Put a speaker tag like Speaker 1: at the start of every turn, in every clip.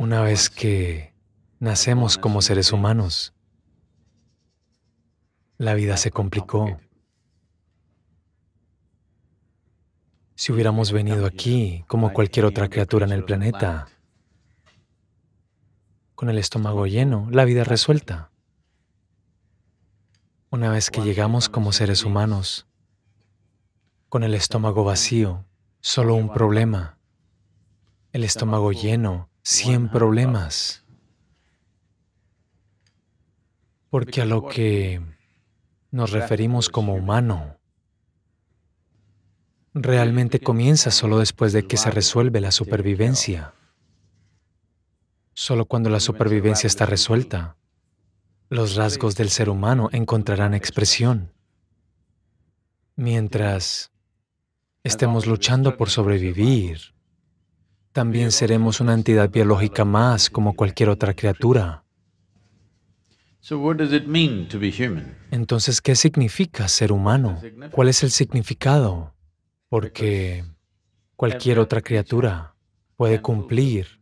Speaker 1: Una vez que nacemos como seres humanos, la vida se complicó. Si hubiéramos venido aquí como cualquier otra criatura en el planeta, con el estómago lleno, la vida resuelta. Una vez que llegamos como seres humanos, con el estómago vacío, solo un problema, el estómago lleno, 100 problemas. Porque a lo que nos referimos como humano realmente comienza solo después de que se resuelve la supervivencia. Solo cuando la supervivencia está resuelta, los rasgos del ser humano encontrarán expresión. Mientras estemos luchando por sobrevivir, también seremos una entidad biológica más como cualquier otra criatura. Entonces, ¿qué significa ser humano? ¿Cuál es el significado? Porque cualquier otra criatura puede cumplir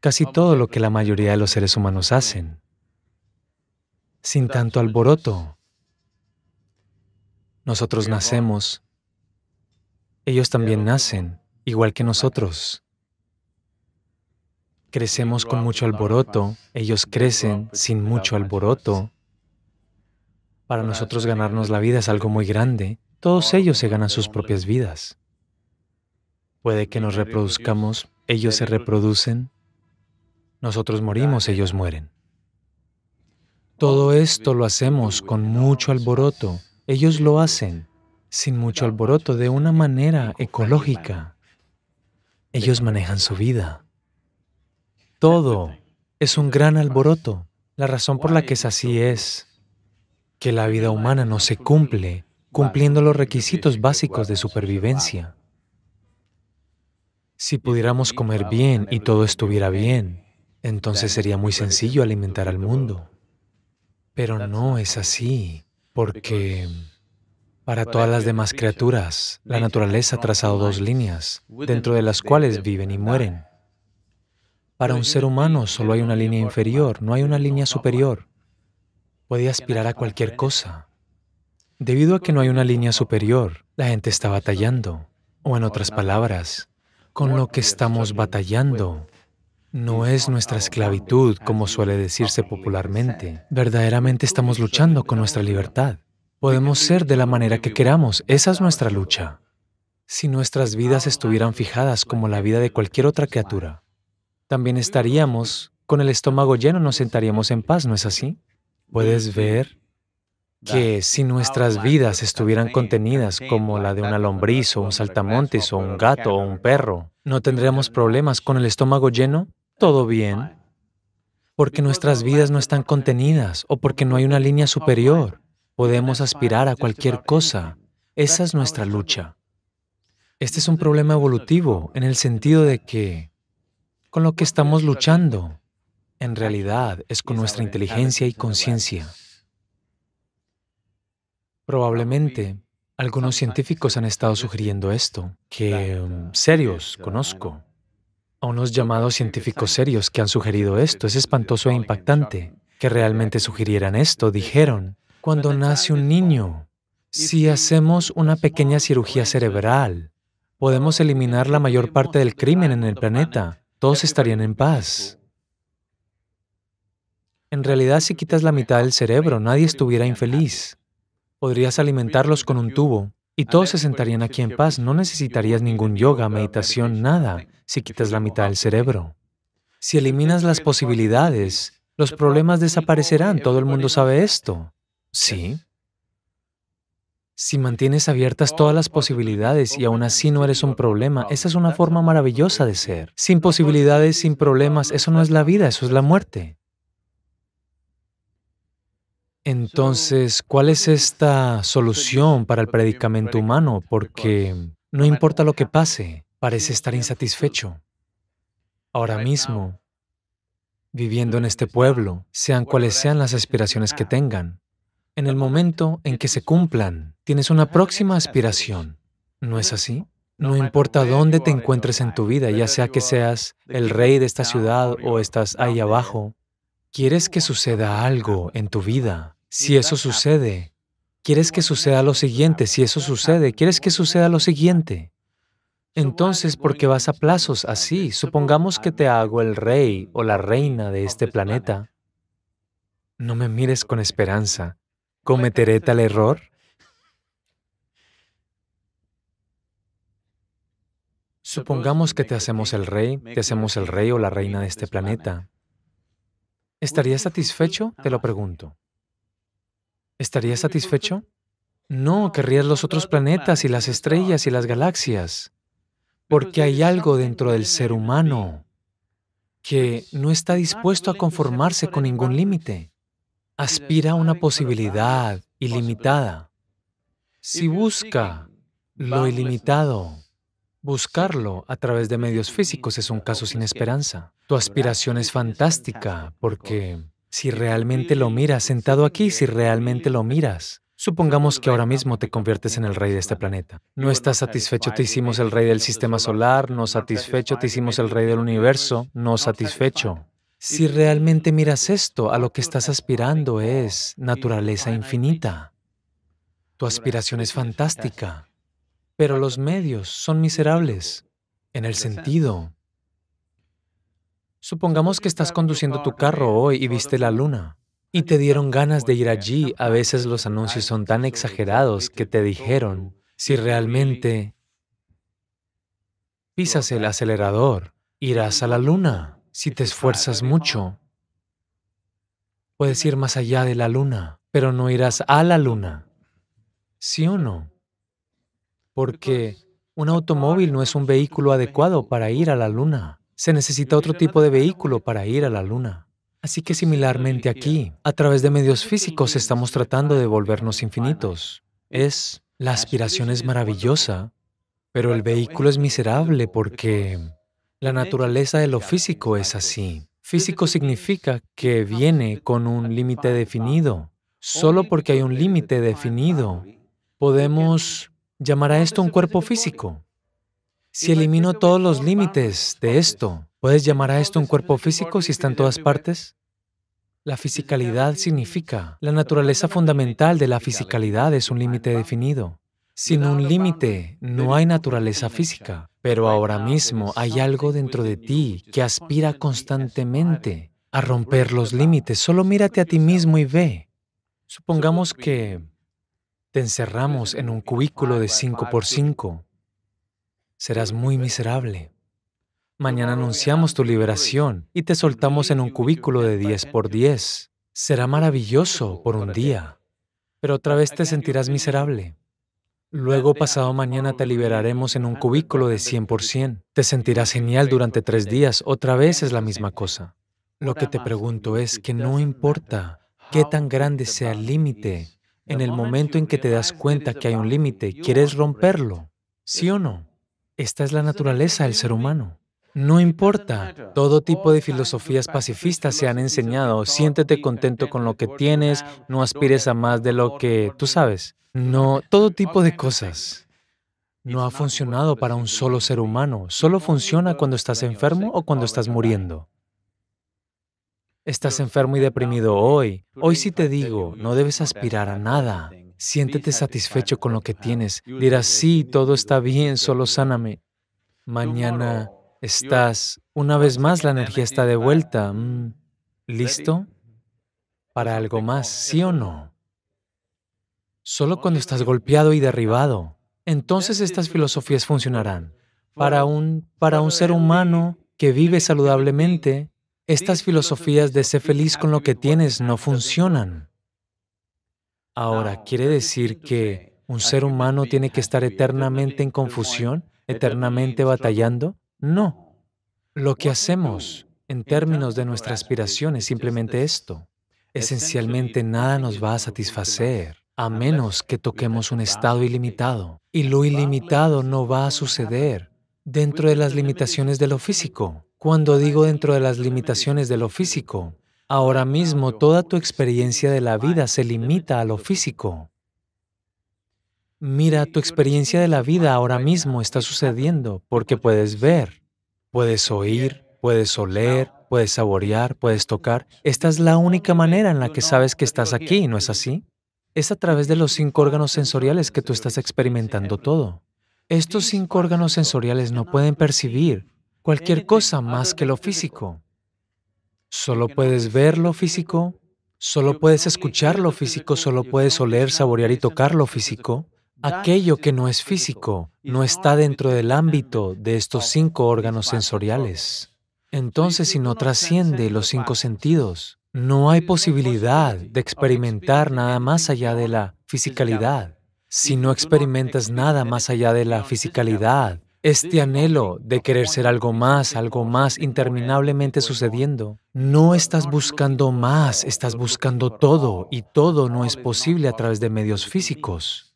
Speaker 1: casi todo lo que la mayoría de los seres humanos hacen, sin tanto alboroto. Nosotros nacemos, ellos también nacen, igual que nosotros. Crecemos con mucho alboroto, ellos crecen sin mucho alboroto. Para nosotros ganarnos la vida es algo muy grande. Todos ellos se ganan sus propias vidas. Puede que nos reproduzcamos, ellos se reproducen, nosotros morimos, ellos mueren. Todo esto lo hacemos con mucho alboroto. Ellos lo hacen sin mucho alboroto, de una manera ecológica. Ellos manejan su vida. Todo es un gran alboroto. La razón por la que es así es que la vida humana no se cumple cumpliendo los requisitos básicos de supervivencia. Si pudiéramos comer bien y todo estuviera bien, entonces sería muy sencillo alimentar al mundo. Pero no es así, porque para todas las demás criaturas, la naturaleza ha trazado dos líneas, dentro de las cuales viven y mueren. Para un ser humano solo hay una línea inferior, no hay una línea superior. Puede aspirar a cualquier cosa. Debido a que no hay una línea superior, la gente está batallando. O en otras palabras, con lo que estamos batallando no es nuestra esclavitud, como suele decirse popularmente. Verdaderamente estamos luchando con nuestra libertad. Podemos ser de la manera que queramos, esa es nuestra lucha. Si nuestras vidas estuvieran fijadas como la vida de cualquier otra criatura, también estaríamos con el estómago lleno, nos sentaríamos en paz, ¿no es así? Puedes ver que si nuestras vidas estuvieran contenidas como la de una lombriz o un saltamontes o un gato o un perro, ¿no tendríamos problemas con el estómago lleno? Todo bien. Porque nuestras vidas no están contenidas o porque no hay una línea superior. Podemos aspirar a cualquier cosa. Esa es nuestra lucha. Este es un problema evolutivo en el sentido de que con lo que estamos luchando, en realidad, es con nuestra inteligencia y conciencia. Probablemente algunos científicos han estado sugiriendo um, esto, que serios, um, conozco, a unos llamados científicos serios que han sugerido esto. Es espantoso e impactante que realmente sugirieran esto. Dijeron, cuando nace un niño, si hacemos una pequeña cirugía cerebral, podemos eliminar la mayor parte del crimen en el planeta todos estarían en paz. En realidad, si quitas la mitad del cerebro, nadie estuviera infeliz. Podrías alimentarlos con un tubo y todos se sentarían aquí en paz. No necesitarías ningún yoga, meditación, nada, si quitas la mitad del cerebro. Si eliminas las posibilidades, los problemas desaparecerán. Todo el mundo sabe esto. Sí, si mantienes abiertas oh, todas las posibilidades y aún así no eres un problema, esa es una forma maravillosa de ser. Sin posibilidades, sin problemas, eso no es la vida, eso es la muerte. Entonces, ¿cuál es esta solución para el predicamento humano? Porque no importa lo que pase, parece estar insatisfecho. Ahora mismo, viviendo en este pueblo, sean cuales sean las aspiraciones que tengan, en el momento en que se cumplan, tienes una próxima aspiración. ¿No es así? No importa dónde te encuentres en tu vida, ya sea que seas el rey de esta ciudad o estás ahí abajo, quieres que suceda algo en tu vida. Si eso sucede, quieres que suceda lo siguiente. Si eso sucede, quieres que suceda lo siguiente. Entonces, ¿por qué vas a plazos así? Supongamos que te hago el rey o la reina de este planeta. No me mires con esperanza. ¿Cometeré tal error? Supongamos que te hacemos el rey, te hacemos el rey o la reina de este planeta. ¿Estarías satisfecho? Te lo pregunto. ¿Estarías satisfecho? No, querrías los otros planetas y las estrellas y las galaxias, porque hay algo dentro del ser humano que no está dispuesto a conformarse con ningún límite aspira a una posibilidad ilimitada. Si busca lo ilimitado, buscarlo a través de medios físicos es un caso sin esperanza. Tu aspiración es fantástica porque si realmente lo miras, sentado aquí, si realmente lo miras, supongamos que ahora mismo te conviertes en el rey de este planeta. No estás satisfecho, te hicimos el rey del sistema solar, no satisfecho, te hicimos el rey del universo, no satisfecho. Si realmente miras esto, a lo que estás aspirando es naturaleza infinita. Tu aspiración es fantástica, pero los medios son miserables en el sentido. Supongamos que estás conduciendo tu carro hoy y viste la luna y te dieron ganas de ir allí. A veces los anuncios son tan exagerados que te dijeron, si realmente pisas el acelerador, irás a la luna. Si te esfuerzas mucho, puedes ir más allá de la luna, pero no irás a la luna. ¿Sí o no? Porque un automóvil no es un vehículo adecuado para ir a la luna. Se necesita otro tipo de vehículo para ir a la luna. Así que similarmente aquí, a través de medios físicos estamos tratando de volvernos infinitos. Es, la aspiración es maravillosa, pero el vehículo es miserable porque la naturaleza de lo físico es así. Físico significa que viene con un límite definido. Solo porque hay un límite definido, podemos llamar a esto un cuerpo físico. Si elimino todos los límites de esto, ¿puedes llamar a esto un cuerpo físico si está en todas partes? La fisicalidad significa, la naturaleza fundamental de la fisicalidad es un límite definido. Sin un límite no hay naturaleza física, pero ahora mismo hay algo dentro de ti que aspira constantemente a romper los límites. Solo mírate a ti mismo y ve. Supongamos que te encerramos en un cubículo de 5 por 5. Serás muy miserable. Mañana anunciamos tu liberación y te soltamos en un cubículo de 10 por 10. Será maravilloso por un día, pero otra vez te sentirás miserable. Luego pasado mañana te liberaremos en un cubículo de 100%. Te sentirás genial durante tres días. Otra vez es la misma cosa. Lo que te pregunto es que no importa qué tan grande sea el límite, en el momento en que te das cuenta que hay un límite, quieres romperlo. ¿Sí o no? Esta es la naturaleza del ser humano. No importa, todo tipo de filosofías pacifistas se han enseñado, siéntete contento con lo que tienes, no aspires a más de lo que tú sabes. No, todo tipo de cosas. No ha funcionado para un solo ser humano, solo funciona cuando estás enfermo o cuando estás muriendo. Estás enfermo y deprimido hoy. Hoy sí te digo, no debes aspirar a nada. Siéntete satisfecho con lo que tienes. Dirás, sí, todo está bien, solo sáname. Mañana Estás, una vez más, la energía está de vuelta. Mm, ¿Listo? Para pues, algo más, ¿sí o no? Solo cuando estás golpeado y derribado, entonces estas filosofías funcionarán. Para un, para un ser humano que vive saludablemente, estas filosofías de ser feliz con lo que tienes no funcionan. Ahora, ¿quiere decir que un ser humano tiene que estar eternamente en confusión, eternamente batallando? No. Lo que hacemos en términos de nuestra aspiración es simplemente esto. Esencialmente nada nos va a satisfacer a menos que toquemos un estado ilimitado. Y lo ilimitado no va a suceder dentro de las limitaciones de lo físico. Cuando digo dentro de las limitaciones de lo físico, ahora mismo toda tu experiencia de la vida se limita a lo físico. Mira, tu experiencia de la vida ahora mismo está sucediendo porque puedes ver, puedes oír, puedes oler, puedes saborear, puedes tocar. Esta es la única manera en la que sabes que estás aquí, ¿no es así? Es a través de los cinco órganos sensoriales que tú estás experimentando todo. Estos cinco órganos sensoriales no pueden percibir cualquier cosa más que lo físico. Solo puedes ver lo físico, solo puedes escuchar lo físico, solo puedes oler, saborear y tocar lo físico. Aquello que no es físico no está dentro del ámbito de estos cinco órganos sensoriales. Entonces, si no trasciende los cinco sentidos, no hay posibilidad de experimentar nada más allá de la este fisicalidad. Si no experimentas este nada más allá de la fisicalidad, este anhelo de querer ser algo más, algo más interminablemente sucediendo. No estás buscando más, estás buscando todo y todo no es posible a través de medios físicos.